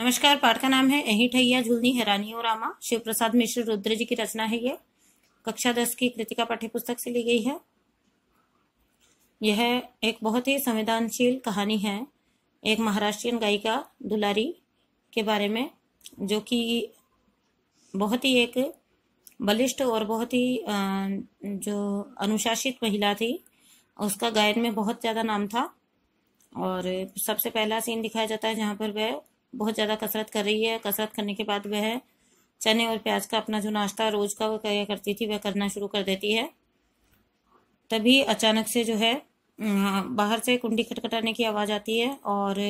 नमस्कार पाठ का नाम है एही ठैया झुलनी हैरानी और रामा शिव प्रसाद मिश्र रुद्र जी की रचना है ये कक्षा दस की कृतिका पाठ्य पुस्तक से ली गई है यह एक बहुत ही संवेदनशील कहानी है एक महाराष्ट्रीयन गायिका दुलारी के बारे में जो कि बहुत ही एक बलिष्ठ और बहुत ही जो अनुशासित महिला थी उसका गायन में बहुत ज़्यादा नाम था और सबसे पहला सीन दिखाया जाता है जहाँ पर वह बहुत ज़्यादा कसरत कर रही है कसरत करने के बाद वह चने और प्याज का अपना जो नाश्ता रोज़ का वह क्या करती थी वह करना शुरू कर देती है तभी अचानक से जो है अं, बाहर से कुंडी खटखटाने की आवाज़ आती है और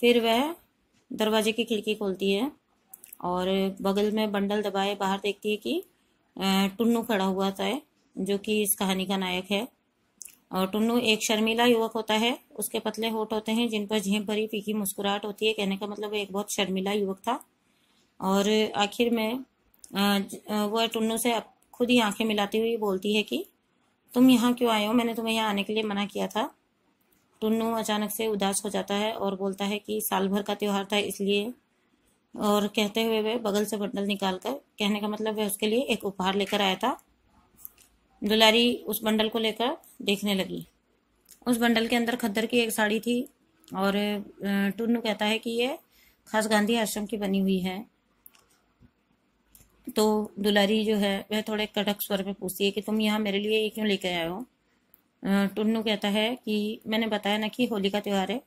फिर वह दरवाजे की खिड़की खोलती है और बगल में बंडल दबाए बाहर देखती है कि अं, टुन्नू खड़ा हुआ था जो कि इस कहानी का नायक है और टुन्नू एक शर्मीला युवक होता है उसके पतले होठ होते हैं जिन पर झेप भरी फीकी मुस्कुराहट होती है कहने का मतलब एक बहुत शर्मीला युवक था और आखिर में वह टुन्नू से खुद ही आंखें मिलाती हुई बोलती है कि तुम यहाँ क्यों आए हो मैंने तुम्हें यहाँ आने के लिए मना किया था टुन्नू अचानक से उदास हो जाता है और बोलता है कि साल भर का त्यौहार था इसलिए और कहते हुए वह बगल से बंडल निकाल कर कहने का मतलब वह उसके लिए एक उपहार लेकर आया था दुलारी उस बंडल को लेकर देखने लगी उस बंडल के अंदर खद्दर की एक साड़ी थी और टुन्नू कहता है कि ये खास गांधी आश्रम की बनी हुई है तो दुलारी जो है वह थोड़े कटक स्वर में पूछती है कि तुम यहाँ मेरे लिए ये क्यों लेकर आए हो टुन्नू कहता है कि मैंने बताया ना कि होली का त्यौहार है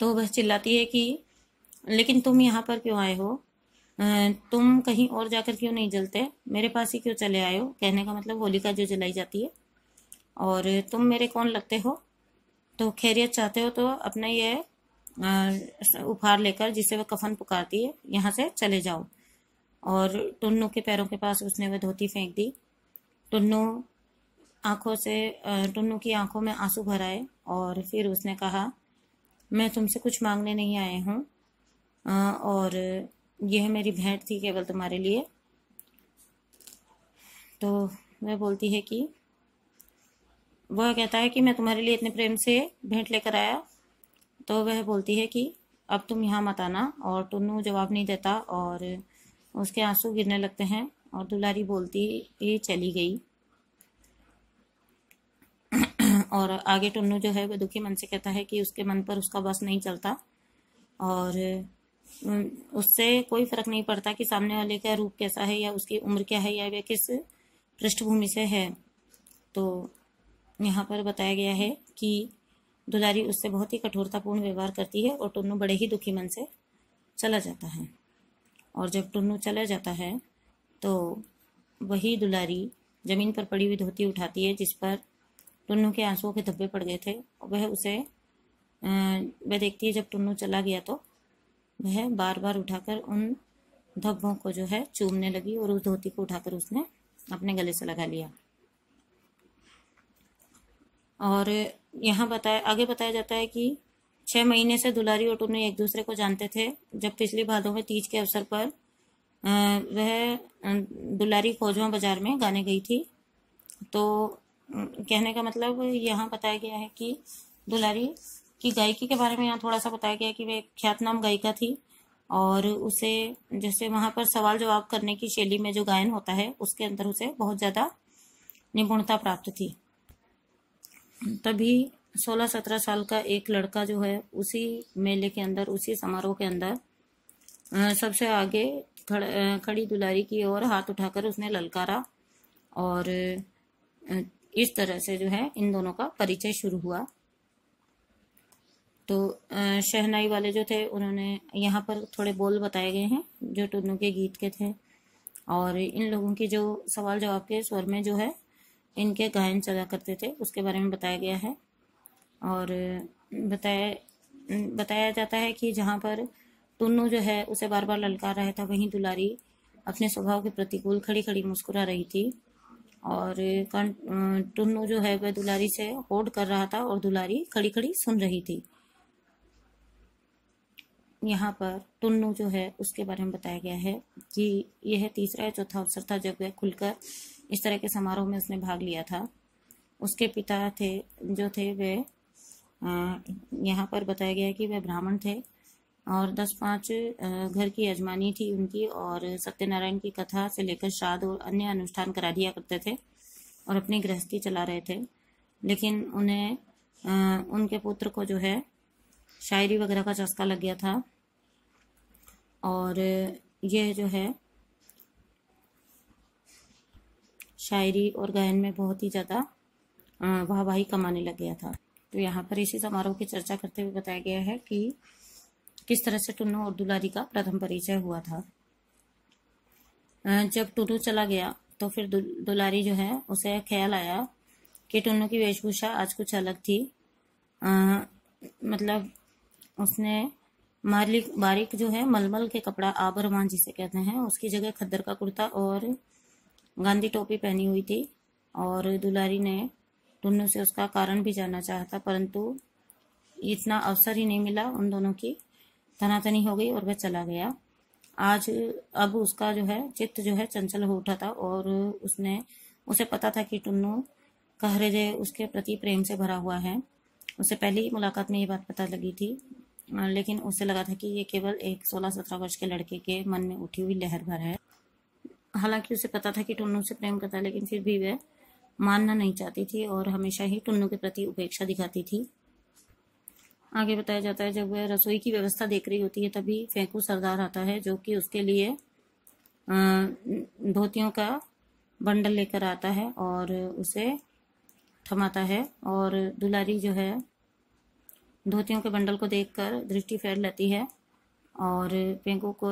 तो वह चिल्लाती है कि लेकिन तुम यहाँ पर क्यों आए हो तुम कहीं और जाकर क्यों नहीं जलते मेरे पास ही क्यों चले आए हो कहने का मतलब होलिका जो जलाई जाती है और तुम मेरे कौन लगते हो तो खैरियत चाहते हो तो अपना ये उपहार लेकर जिसे वह कफन पुकारती है यहाँ से चले जाओ और टुन्नू के पैरों के पास उसने वह धोती फेंक दी टुन्नू आंखों से टुन्नू की आंखों में आंसू भर आए और फिर उसने कहा मैं तुमसे कुछ मांगने नहीं आए हूँ और यह मेरी भेंट थी केवल तुम्हारे लिए तो वह बोलती है कि वह कहता है कि मैं तुम्हारे लिए इतने प्रेम से भेंट लेकर आया तो वह बोलती है कि अब तुम यहाँ मत आना और टुन्नू जवाब नहीं देता और उसके आंसू गिरने लगते हैं और दुलारी बोलती ये चली गई और आगे टुन्नू जो है वह दुखी मन से कहता है कि उसके मन पर उसका बस नहीं चलता और उससे कोई फर्क नहीं पड़ता कि सामने वाले का रूप कैसा है या उसकी उम्र क्या है या वह किस पृष्ठभूमि से है तो यहाँ पर बताया गया है कि दुलारी उससे बहुत ही कठोरतापूर्ण व्यवहार करती है और टुन्नू बड़े ही दुखी मन से चला जाता है और जब टुन्नू चला जाता है तो वही दुलारी ज़मीन पर पड़ी हुई धोती उठाती है जिस पर टुन्नू के आंसुओं के धब्बे पड़ गए थे वह उसे वह देखती है जब टुन्नू चला गया तो वह बार बार उठाकर उन धब्बों को जो है चूमने लगी और उस धोती को उठाकर उसने अपने गले से लगा लिया और यहाँ बताया आगे बताया जाता है कि छह महीने से दुलारी और टुन्नी एक दूसरे को जानते थे जब पिछली भादों में तीज के अवसर पर वह दुलारी खोजवा बाजार में गाने गई थी तो कहने का मतलब यहाँ बताया गया है कि दुलारी की गायकी के बारे में यहाँ थोड़ा सा बताया गया कि वे ख्यातनाम गायिका थी और उसे जैसे वहां पर सवाल जवाब करने की शैली में जो गायन होता है उसके अंदर उसे बहुत ज़्यादा निपुणता प्राप्त थी तभी सोलह सत्रह साल का एक लड़का जो है उसी मेले के अंदर उसी समारोह के अंदर सबसे आगे खड़, खड़ी दुलारी की ओर हाथ उठाकर उसने ललकारा और इस तरह से जो है इन दोनों का परिचय शुरू हुआ तो शहनाई वाले जो थे उन्होंने यहाँ पर थोड़े बोल बताए गए हैं जो टुन्नू के गीत के थे और इन लोगों की जो सवाल जवाब के स्वर में जो है इनके गायन चला करते थे उसके बारे में बताया गया है और बताया बताया जाता है कि जहाँ पर टुन्नू जो है उसे बार बार ललकार रहा था वहीं दुलारी अपने स्वभाव के प्रतिकूल खड़ी खड़ी मुस्कुरा रही थी और टुन्नू जो है वह दुलारी से होड कर रहा था और दुलारी खड़ी खड़ी सुन रही थी यहाँ पर टुन्नू जो है उसके बारे में बताया गया है कि यह तीसरा या चौथा अवसर था जब वह खुलकर इस तरह के समारोह में उसने भाग लिया था उसके पिता थे जो थे वे यहाँ पर बताया गया है कि वह ब्राह्मण थे और दस पाँच घर की यजमानी थी उनकी और सत्यनारायण की कथा से लेकर श्राद्ध और अन्य अनुष्ठान करा दिया करते थे और अपनी गृहस्थी चला रहे थे लेकिन उन्हें उनके पुत्र को जो है शायरी वगैरह का चस्का लग गया था और यह जो है शायरी और गायन में बहुत ही ज़्यादा वाहवाही कमाने लग गया था तो यहाँ पर इसी समारोह की चर्चा करते हुए बताया गया है कि किस तरह से टुन्नू और दुलारी का प्रथम परिचय हुआ था जब टुन्नू चला गया तो फिर दुलारी जो है उसे ख्याल आया कि टुन्नू की वेशभूषा आज कुछ अलग थी आ, मतलब उसने मालिक बारीक जो है मलमल के कपड़ा आबरमान जिसे कहते हैं उसकी जगह खद्दर का कुर्ता और गांधी टोपी पहनी हुई थी और दुलारी ने टुन्नू से उसका कारण भी जानना चाहता परंतु इतना अवसर ही नहीं मिला उन दोनों की तनातनी हो गई और वह चला गया आज अब उसका जो है चित्त जो है चंचल हो उठा था और उसने उसे पता था कि टुन्नु कहरे उसके प्रति प्रेम से भरा हुआ है उसे पहली मुलाकात में ये बात पता लगी थी लेकिन उसे लगा था कि ये केवल एक सोलह सत्रह वर्ष के लड़के के मन में उठी हुई लहर भर है हालांकि उसे पता था कि टुन्नू से प्रेम करता है लेकिन फिर भी वह मानना नहीं चाहती थी और हमेशा ही टुन्नू के प्रति उपेक्षा दिखाती थी आगे बताया जाता है जब वह रसोई की व्यवस्था देख रही होती है तभी फेंकू सरदार आता है जो कि उसके लिए धोतियों का बंडल लेकर आता है और उसे थमाता है और दुलारी जो है धोतियों के बंडल को देखकर दृष्टि फैल लेती है और पेंकू को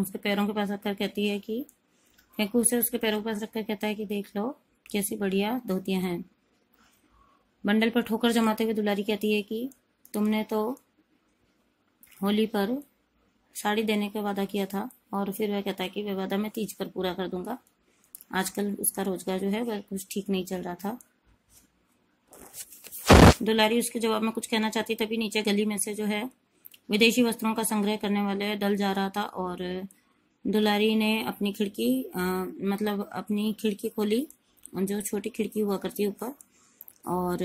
उसके पैरों के पास रखकर कहती है कि पेंकू उसे उसके पैरों के पास रखकर कहता है कि देख लो कैसी बढ़िया धोतियाँ हैं बंडल पर ठोकर जमाते हुए दुलारी कहती है कि तुमने तो होली पर साड़ी देने का वादा किया था और फिर वह कहता है कि वह वादा मैं तीज पर पूरा कर दूंगा आजकल उसका रोजगार जो है वह कुछ ठीक नहीं चल रहा था दुलारी उसके जवाब में कुछ कहना चाहती तभी नीचे गली में से जो है विदेशी वस्त्रों का संग्रह करने वाले दल जा रहा था और दुलारी ने अपनी खिड़की आ, मतलब अपनी खिड़की खोली जो छोटी खिड़की हुआ करती ऊपर और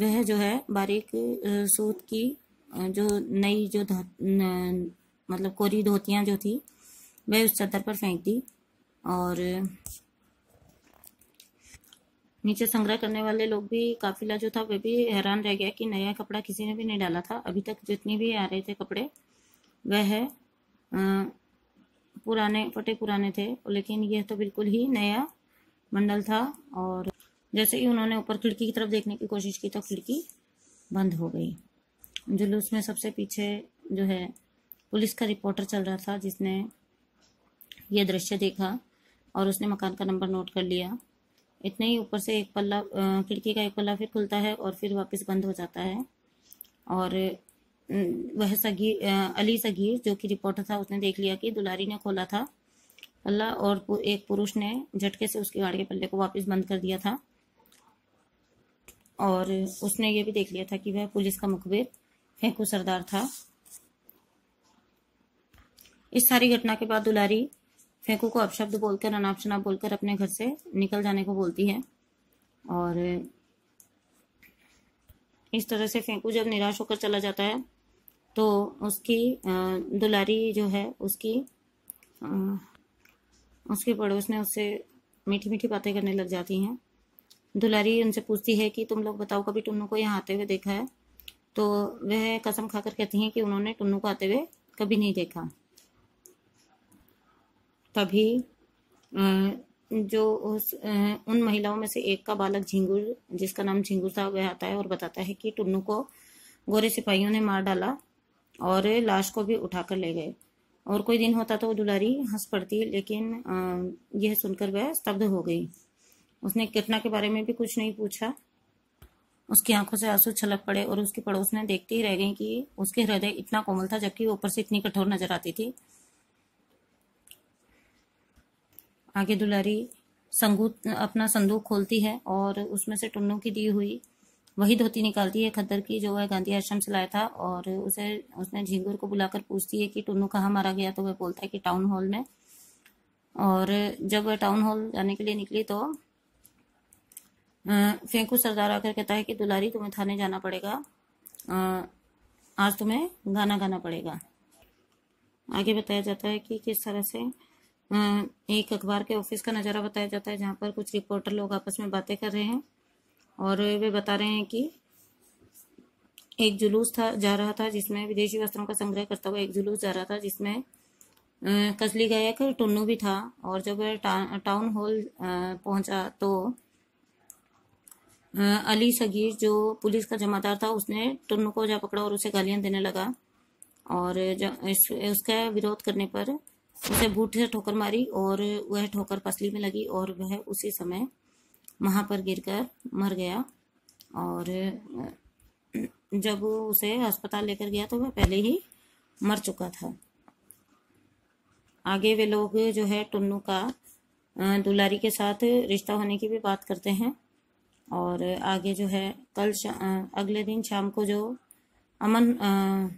वह जो है बारीक सूत की जो नई जो न, मतलब कोरी धोतियाँ जो थी वह उस चद्दर पर फेंक दी और नीचे संग्रह करने वाले लोग भी काफिला जो था वह भी हैरान रह गया कि नया कपड़ा किसी ने भी नहीं डाला था अभी तक जितने भी आ रहे थे कपड़े वह पुराने फटे पुराने थे लेकिन यह तो बिल्कुल ही नया मंडल था और जैसे ही उन्होंने ऊपर खिड़की की तरफ देखने की कोशिश की तो खिड़की बंद हो गई जुलूस में सबसे पीछे जो है पुलिस का रिपोर्टर चल रहा था जिसने यह दृश्य देखा और उसने मकान का नंबर नोट कर लिया इतने ही ऊपर से एक पल्ला खिड़की का एक पल्ला फिर खुलता है और फिर वापस बंद हो जाता है और वह सगीर अली सगीर जो कि रिपोर्टर था उसने देख लिया कि दुलारी ने खोला था पल्ला और एक पुरुष ने झटके से उसकी गाड़ी के पल्ले को वापस बंद कर दिया था और उसने ये भी देख लिया था कि वह पुलिस का मुखबिर फेंकू सरदार था इस सारी घटना के बाद दुलारी फेंकू को अपशब्द बोलकर अनाप शनाप बोलकर अपने घर से निकल जाने को बोलती है और इस तरह से फेंकू जब निराश होकर चला जाता है तो उसकी दुलारी जो है उसकी उसके पड़ोस में उससे मीठी मीठी बातें करने लग जाती हैं दुलारी उनसे पूछती है कि तुम लोग बताओ कभी टुन्नू को यहाँ आते हुए देखा है तो वह कसम खाकर कहती हैं कि उन्होंने टुन्नू को आते हुए कभी नहीं देखा तभी जो उस उन महिलाओं में से एक का बालक झिंगुर जिसका नाम झिंगुर था वह आता है और बताता है कि टुन्नू को गोरे सिपाहियों ने मार डाला और लाश को भी उठाकर ले गए और कोई दिन होता तो वो दुलारी हंस पड़ती लेकिन यह सुनकर वह स्तब्ध हो गई उसने घटना के बारे में भी कुछ नहीं पूछा उसकी आंखों से आंसू छलक पड़े और उसकी पड़ोस ने देखते ही रह गई कि उसके हृदय इतना कोमल था जबकि ऊपर से इतनी कठोर नजर आती थी आगे दुलारी संगूत अपना संदूक खोलती है और उसमें से टुन्नू की दी हुई वही धोती निकालती है खद्दर की जो वह गांधी आश्रम से लाया था और उसे उसने झिंगुर को बुलाकर पूछती है कि टुन्नू कहाँ मारा गया तो वह बोलता है कि टाउन हॉल में और जब वह टाउन हॉल जाने के लिए निकली तो फेंकू सरदार आकर कहता है कि दुलारी तुम्हें थाने जाना पड़ेगा आज तुम्हें गाना गाना पड़ेगा आगे बताया जाता है कि किस तरह से हम्म, एक अखबार के ऑफिस का नज़ारा बताया जाता है जहाँ पर कुछ रिपोर्टर लोग आपस में बातें कर रहे हैं और वे बता रहे हैं कि एक जुलूस था जा रहा था जिसमें विदेशी वस्त्रों का संग्रह करता हुआ एक जुलूस जा रहा था जिसमें कसली गायक टुन्नू भी था और जब वह टा, टाउन हॉल पहुंचा तो आ, अली सगीर जो पुलिस का जमादार था उसने टुन्नू को जा पकड़ा और उसे गालियां देने लगा और इस, उसका विरोध करने पर उसे बूट से ठोकर मारी और वह ठोकर पसली में लगी और वह उसी समय वहाँ पर गिरकर मर गया और जब उसे अस्पताल लेकर गया तो वह पहले ही मर चुका था आगे वे लोग जो है टुन्नू का दुलारी के साथ रिश्ता होने की भी बात करते हैं और आगे जो है कल अगले दिन शाम को जो अमन आ,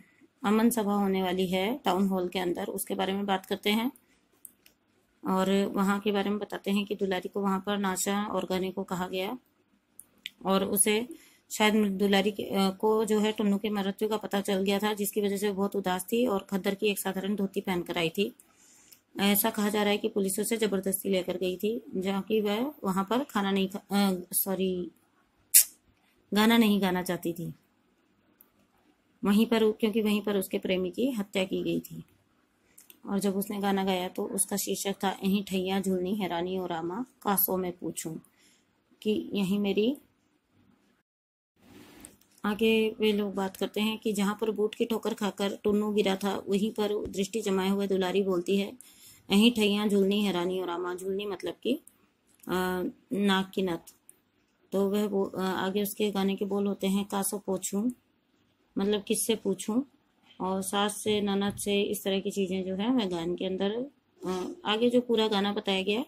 अमन सभा होने वाली है टाउन हॉल के अंदर उसके बारे में बात करते हैं और वहाँ के बारे में बताते हैं कि दुलारी को वहाँ पर नाचा और गाने को कहा गया और उसे शायद दुलारी को जो है टुन्नू के मृत्यु का पता चल गया था जिसकी वजह से वो बहुत उदास थी और खद्दर की एक साधारण धोती पहन कर आई थी ऐसा कहा जा रहा है कि पुलिस उसे जबरदस्ती लेकर गई थी जहाँ की वह वहाँ पर खाना नहीं सॉरी गाना नहीं गाना चाहती थी वहीं पर क्योंकि वहीं पर उसके प्रेमी की हत्या की गई थी और जब उसने गाना गाया तो उसका शीर्षक था यहीं ठैया झुलनी हैरानी और रामा कासों में पूछूं कि यहीं मेरी आगे वे लोग बात करते हैं कि जहाँ पर बूट की ठोकर खाकर टुन्नू गिरा था वहीं पर दृष्टि जमाए हुए दुलारी बोलती है यहीं ठैया झुलनी हैरानी और रामा झूलनी मतलब की नाक की नत तो वह आगे उसके गाने के बोल होते हैं कासो पोछूं मतलब किससे पूछूं और सास से ननद से इस तरह की चीज़ें जो है मैं गान के अंदर आगे जो पूरा गाना बताया गया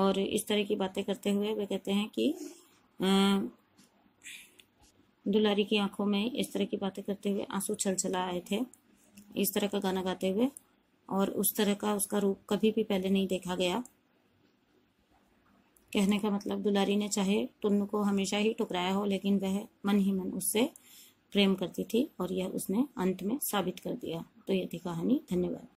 और इस तरह की बातें करते हुए वे कहते हैं कि दुलारी की आंखों में इस तरह की बातें करते हुए आंसू छल छला आए थे इस तरह का गाना गाते हुए और उस तरह का उसका रूप कभी भी पहले नहीं देखा गया कहने का मतलब दुलारी ने चाहे टुन्नू को हमेशा ही टुकराया हो लेकिन वह मन ही मन उससे प्रेम करती थी और यह उसने अंत में साबित कर दिया तो यह थी कहानी धन्यवाद